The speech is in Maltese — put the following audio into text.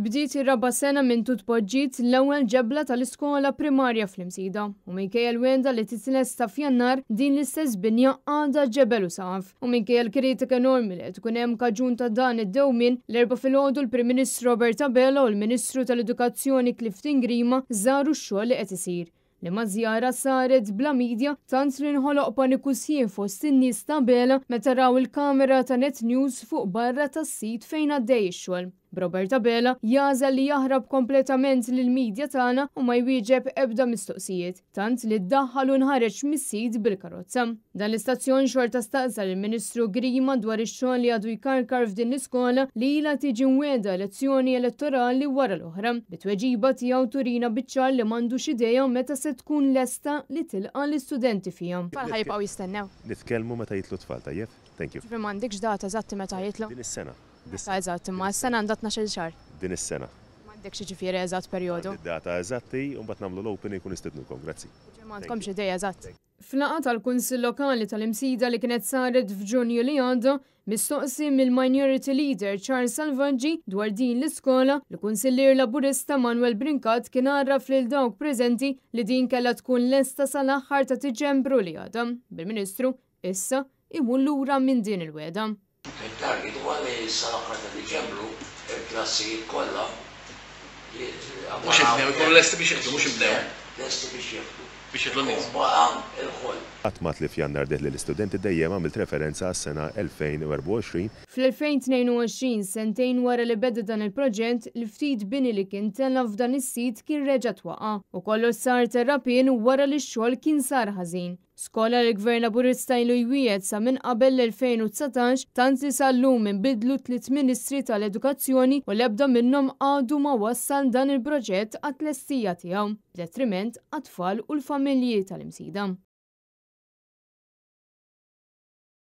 Bdiet ir-raba sena minn tut poġġiet l-ewwel ġebla tal-iskola primarja fl-imsida u minkejja l-wenda li titles ta' fjannar din l-istess binja għadha ġebelu saf. U minkejja l-kritika enormi li tkun hemm kaġun ta' dan id-dewmin l-erba filgħodu l-Prim Ministru Robert Abela u l-Ministru tal-Edukazzjoni Clifton Grima żaru x-xogħol li qed isir li ma zjara saret bla media tant li nħoloq paniku sien fost in-nies ta' bela meta raw il-kamera ta' Net News fuq barra tas-sit fejn għaddej ix-xogħol. Robert Abela jaza li jaħrab kompletament lill-medja tagħna u ma jwieġeb ebda mistoqsijiet, tant li ddaħħal u nħareġ mis-sid bil-karozza. Dan l-istazzjon xorta staqsal il-Ministru Grima dwar ix-xogħol li għadu jkarkar f'din l-iskola li ilha tiġi mwieda elezzjoni elettorali wara l-oħra. Bitweġiba tiegħu turina biċċar li m'għandux idea meta se tkun lesta li tilqa' l-istudenti fiha. Bħal ħajbqgħu jistennew. Nitkellmu meta jitlu tfal tajjeb. Thank you. Fim m'għandikx data eżatti meta jitlu. Din is-sena. Eżatt, imma s-sena għandha 12 xahar. Din is-sena. M'għandek xi ġifieri eżatt perjodu. Data eżatti u mbagħad nagħmlu l-open istednu kom, grazzi. M'għandkomx idea eżatt. Fnaqa tal-Kunsill Lokali tal-Imsida li kienet saret f'Ġunju li għadda mistoqsi mill-Minority Leader Charles Salvaggi dwar din l-iskola l kunsillir Laburista Manuel Brinkat kien għarraf fil dawk preżenti li din kellha tkun lesta sal axħar ta' Tiġembru li għadha bil-Ministru issa imullura lura minn din il-weda target u li s-sala ta' Diċembru il-klassijiet kollha mhux ibnew, l-esti eh, biex jieħdu, mhux L-esti biex jieħdu. Biex jieħdu Baqam il-ħol. Għatmat li fjannar deħli l-istudenti dejjem għamilt referenza għas sena 2024. Fl-2022, sentejn wara li bedda dan il-proġett, li ftit bini li kien tella f'dan is-sit kien reġa' twaqa' u kollu sar terrapien wara li x-xogħol kien sar ħażin. Skola li gvern laburista ilu jwiet sa minn qabel l-2019 tant li sal-lum inbidlu tliet ministri tal-edukazzjoni u lebda minnhom għadu ma wassal dan il-proġett għat-lestija tiegħu, detriment għat-tfal u l-familji tal imsidam